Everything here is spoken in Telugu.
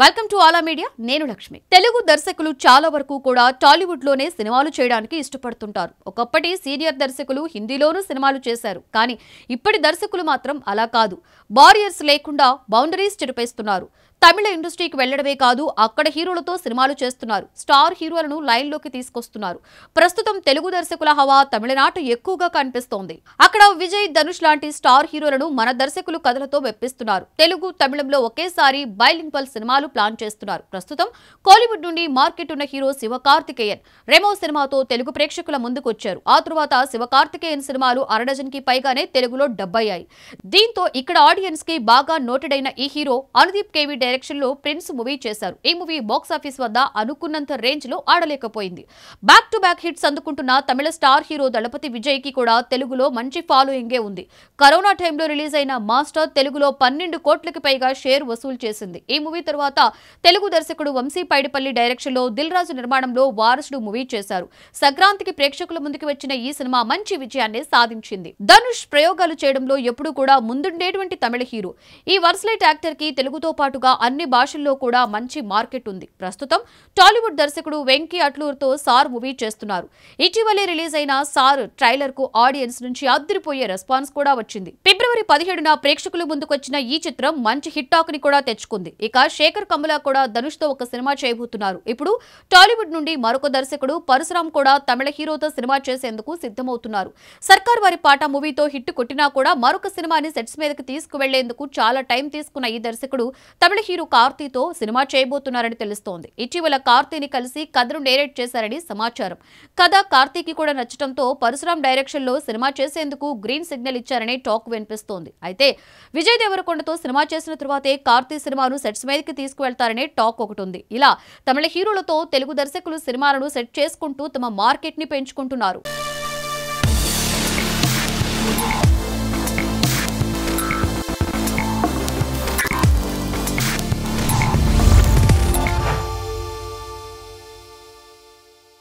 వెల్కమ్ టు ఆలా మీడియా నేను లక్ష్మి తెలుగు దర్శకులు చాలా వరకు కూడా టాలీవుడ్ లోనే సినిమాలు చేయడానికి ఇష్టపడుతుంటారు ఒకప్పటి సీనియర్ దర్శకులు హిందీలోనూ సినిమాలు చేశారు కానీ ఇప్పటి దర్శకులు మాత్రం అలా కాదు బారియర్స్ లేకుండా బౌండరీస్ చెరిపేస్తున్నారు తమిళ ఇండస్ట్రీకి వెళ్లడమే కాదు అక్కడ హీరోలతో సినిమాలు చేస్తున్నారు స్టార్ హీరోలను లైన్లోకి తీసుకొస్తున్నారు ప్రస్తుతం తెలుగు దర్శకుల హవా తమిళనాట ఎక్కువగా కనిపిస్తోంది అక్కడ విజయ్ ధనుష్ లాంటి స్టార్ హీరోలను మన దర్శకులు కథలతో మెప్పిస్తున్నారు తెలుగు తమిళంలో ఒకేసారి బైలింపల్ సినిమాలు ప్లాన్ చేస్తున్నారు ప్రస్తుతం కోలీవుడ్ నుండి మార్కెట్ ఉన్న హీరో శివ కార్తికేయన్ రెమో సినిమాతో తెలుగు ప్రేక్షకుల ముందుకు వచ్చారు ఆ తరువాత శివ సినిమాలు అరడజన్ కి పైగానే తెలుగులో డబ్బయ్యాయి దీంతో ఇక్కడ ఆడియన్స్ కి బాగా నోటెడైన ఈ హీరో అనుదీప్ కేవీ డైరెక్షన్ లో ప్రిన్స్ మూవీ చేశారు ఈ మూవీ బాక్సాఫీస్ వద్ద అనుకున్నంత రేంజ్ లో ఆడలేకపోయింది బ్యాక్ టు బ్యాక్ హిట్స్ అందుకుంటున్న తమిళ స్టార్ హీరో దళపతి విజయ్ కి కూడా తెలుగులో మంచి ఫాలోయింగే ఉంది కరోనా టైంలో రిలీజ్ అయిన మాస్టర్ తెలుగులో పన్నెండు కోట్లకి పైగా షేర్ వసూలు చేసింది ఈ మూవీ తర్వాత తెలుగు దర్శకుడు వంశీ పైడిపల్లి డైరెక్షన్ లో దిల్ రాజు నిర్మాణంలో వారసుడు మూవీ చేశారు సంక్రాంతికి ప్రేక్షకుల ముందుకు వచ్చిన ఈ సినిమా మంచి విజయాన్ని సాధించింది ధనుష్ ప్రయోగాలు చేయడంలో ఎప్పుడూ కూడా ముందుండేటువంటి తమిళ హీరో ఈ వర్స్లైట్ యాక్టర్ కి తెలుగుతో పాటుగా అన్ని భాషల్లో కూడా మంచి మార్కెట్ ఉంది ప్రస్తుతం టాలీవుడ్ దర్శకుడు వెంకీ అట్లూర్తో సార్ మూవీ చేస్తున్నారు ఇటీవలే రిలీజ్ అయిన సార్ ట్రైలర్ కు ఆడియన్స్ నుంచి అదిరిపోయే రెస్పాన్స్ కూడా వచ్చింది ఫిబ్రవరి పదిహేడున ప్రేక్షకుల ముందుకొచ్చిన ఈ చిత్రం మంచి హిట్ టాక్ ని కూడా తెచ్చుకుంది ఇక శేఖర్ కమల కూడా ధనుష్ తో ఒక సినిమా చేయబోతున్నారు ఇప్పుడు టాలీవుడ్ నుండి మరొక దర్శకుడు పరశురామ్ కూడా తమిళ హీరోతో సినిమా చేసేందుకు సిద్ధమవుతున్నారు సర్కార్ వారి పాట మూవీతో హిట్ కొట్టినా కూడా మరొక సినిమాని సెట్స్ మీదకి తీసుకువెళ్లేందుకు చాలా టైం తీసుకున్న ఈ దర్శకుడు తమిళ హీరో కార్తీతో సినిమా చేయబోతున్నారని తెలుస్తోంది ఇటీవల కార్తీని కలిసి కథను డైరెక్ట్ చేశారని సమాచారం కథ కార్తీకి కూడా నచ్చడంతో పరశురాం లో సినిమా చేసేందుకు గ్రీన్ సిగ్నల్ ఇచ్చారనే టాక్ వినిపిస్తోంది అయితే విజయ్ దేవరకొండతో సినిమా చేసిన తర్వాతే కార్తీ సినిమాను సెట్స్ మీదకి తీసుకువెళ్తారనే టాక్ ఒకటి ఉంది ఇలా తమిళ హీరోలతో తెలుగు దర్శకులు సినిమాలను సెట్ చేసుకుంటూ తమ మార్కెట్ ని పెంచుకుంటున్నారు